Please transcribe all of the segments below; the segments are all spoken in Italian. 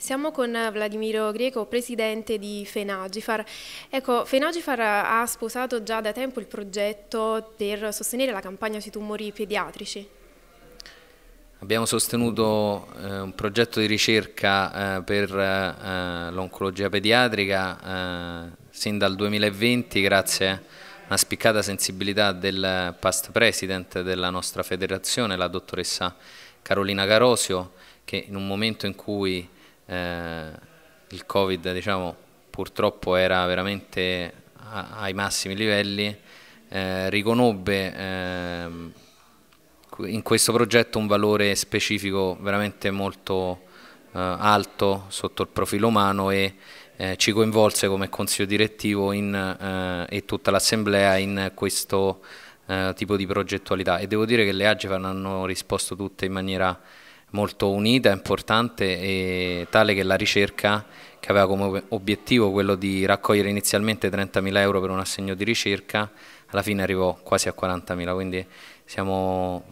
Siamo con Vladimiro Greco, presidente di Fenagifar. Ecco, Fenagifar ha sposato già da tempo il progetto per sostenere la campagna sui tumori pediatrici. Abbiamo sostenuto eh, un progetto di ricerca eh, per eh, eh l'oncologia pediatrica eh, sin dal 2020 grazie a una spiccata sensibilità del past president della nostra federazione, la dottoressa Carolina Carosio, che in un momento in cui eh, il Covid diciamo, purtroppo era veramente a, ai massimi livelli, eh, riconobbe eh, in questo progetto un valore specifico veramente molto eh, alto sotto il profilo umano e eh, ci coinvolse come consiglio direttivo in, eh, e tutta l'assemblea in questo tipo di progettualità e devo dire che le Agevan hanno risposto tutte in maniera molto unita, importante e tale che la ricerca che aveva come obiettivo quello di raccogliere inizialmente 30.000 euro per un assegno di ricerca, alla fine arrivò quasi a 40.000, quindi siamo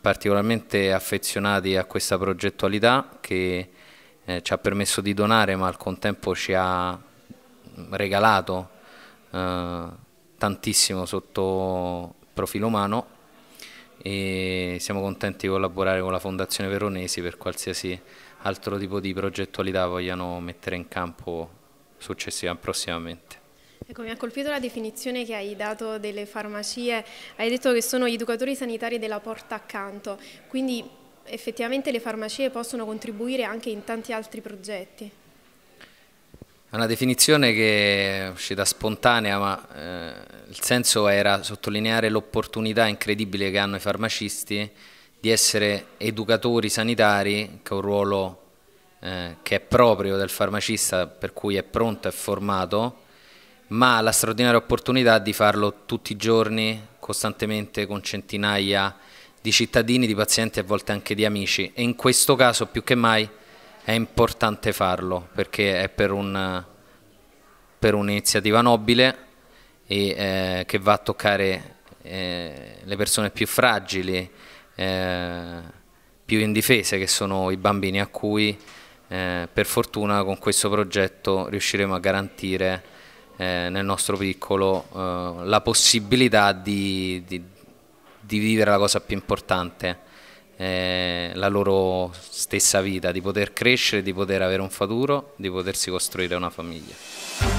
particolarmente affezionati a questa progettualità che eh, ci ha permesso di donare ma al contempo ci ha regalato eh, tantissimo sotto profilo umano e siamo contenti di collaborare con la Fondazione Veronesi per qualsiasi altro tipo di progettualità vogliano mettere in campo successivamente, prossimamente. Ecco, mi ha colpito la definizione che hai dato delle farmacie, hai detto che sono gli educatori sanitari della porta accanto, quindi effettivamente le farmacie possono contribuire anche in tanti altri progetti una definizione che è uscita spontanea, ma eh, il senso era sottolineare l'opportunità incredibile che hanno i farmacisti di essere educatori sanitari, che è un ruolo eh, che è proprio del farmacista, per cui è pronto e formato, ma la straordinaria opportunità di farlo tutti i giorni, costantemente, con centinaia di cittadini, di pazienti e a volte anche di amici. E in questo caso più che mai è importante farlo perché è per un per un'iniziativa nobile e eh, che va a toccare eh, le persone più fragili, eh, più indifese che sono i bambini a cui eh, per fortuna con questo progetto riusciremo a garantire eh, nel nostro piccolo eh, la possibilità di, di, di, vivere la cosa più importante, la loro stessa vita, di poter crescere, di poter avere un futuro, di potersi costruire una famiglia.